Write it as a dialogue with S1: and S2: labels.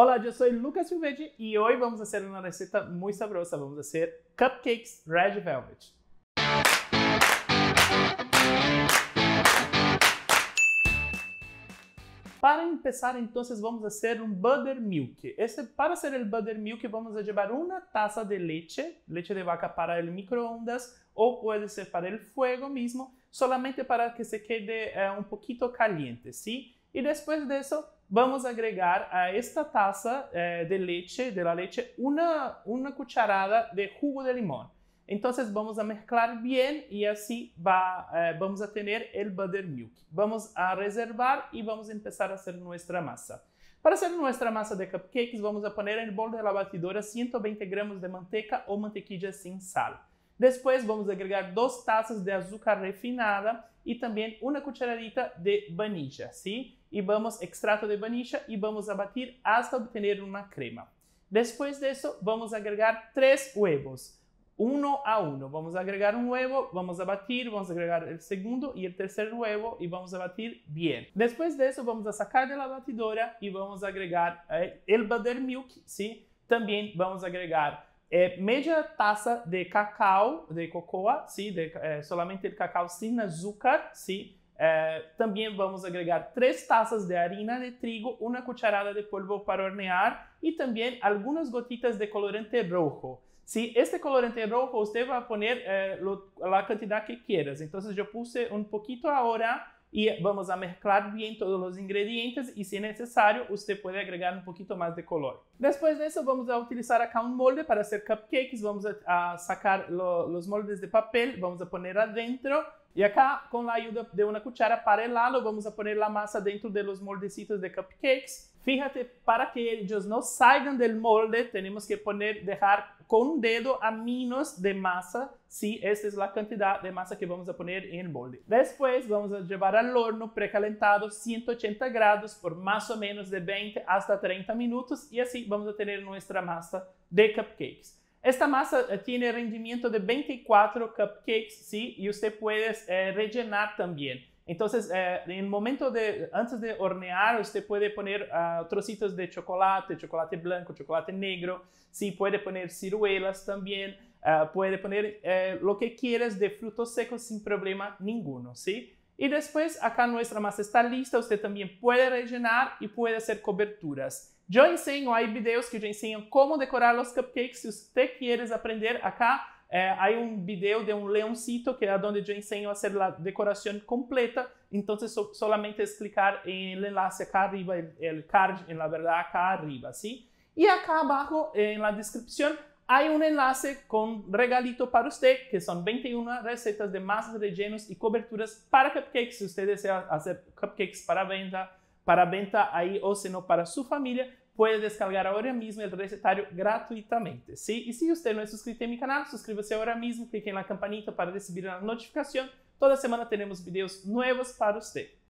S1: Olá, eu sou Lucas Silvedi e hoje vamos fazer uma receita muito saborosa. Vamos fazer cupcakes red velvet. Para começar, então, vamos fazer um buttermilk. Esse, para fazer o buttermilk, vamos levar uma taça de leite, leite de vaca para o microondas ou pode ser para o fogo mesmo, solamente para que se quede eh, um pouquinho caliente, sim? ¿sí? Y después de eso, vamos a agregar a esta taza eh, de leche, de la leche, una, una cucharada de jugo de limón. Entonces vamos a mezclar bien y así va, eh, vamos a tener el buttermilk. Vamos a reservar y vamos a empezar a hacer nuestra masa. Para hacer nuestra masa de cupcakes, vamos a poner en el bol de la batidora 120 gramos de manteca o mantequilla sin sal. Depois vamos agregar duas taças de açúcar refinada e também uma cucharadita de baunilha, sim? E vamos extrato de baunilha e vamos abater até obter uma crema. Depois disso, vamos agregar três huevos, um a um. Vamos agregar um huevo, vamos abater, vamos agregar o segundo e o terceiro huevo e vamos abater bem. Depois disso, vamos sacar da batidora e vamos agregar eh, buttermilk, sim? Também vamos agregar é media taça de cacau, de cocoa, sim, de, é, solamente de cacau sem açúcar, sim. É, também vamos agregar três taças de harina de trigo, uma cucharada de polvo para hornear e também algumas gotitas de colorante rojo. Se este colorante rojo você vai pôr é, a quantidade que quieras. Então, eu puse um pouquinho agora e vamos a mezclar bem todos os ingredientes e se necessário você pode agregar um pouquinho mais de color. Depois disso vamos a utilizar acá um molde para fazer cupcakes, vamos a, a sacar lo, moldes de papel, vamos a poner adentro e acá, com a ajuda de uma cuchara para el lado, vamos a poner a massa dentro de los moldecitos de cupcakes. Fíjate, para que eles não salgan del molde, Temos que poner, com um dedo a menos de massa. si esta es a quantidade de massa que vamos a poner en molde. Después vamos a llevar al horno precalentado 180 grados por mais ou menos de 20 hasta 30 minutos E assim vamos a ter nossa massa de cupcakes. Esta masa eh, tiene rendimiento de 24 cupcakes, ¿sí? Y usted puede eh, rellenar también. Entonces, eh, en el momento de, antes de hornear, usted puede poner ah, trocitos de chocolate, chocolate blanco, chocolate negro, sí, puede poner ciruelas también, ah, puede poner lo que quieras de frutos secos sin problema ninguno, ¿sí? depois, aqui acá nossa massa está lista, Você também pode rellenar e pode hacer coberturas. Eu enseño, hay vídeos que eu enseño como decorar os cupcakes. Se você quiser aprender, acá eh, um vídeo de um leoncito que é onde eu enseño a fazer a decoração completa. Então, so, solamente es clicar en o enlace acá arriba, o card, na verdade, verdad, acá arriba, ¿sí? Y acá abajo, na descrição. hay un enlace con regalito para usted, que son 21 recetas de masas, rellenos y coberturas para cupcakes. Si usted desea hacer cupcakes para venta, para venta ahí o si no para su familia, puede descargar ahora mismo el recetario gratuitamente. ¿sí? Y si usted no es suscrito a mi canal, suscríbase ahora mismo, clique en la campanita para recibir la notificación. Toda semana tenemos videos nuevos para usted.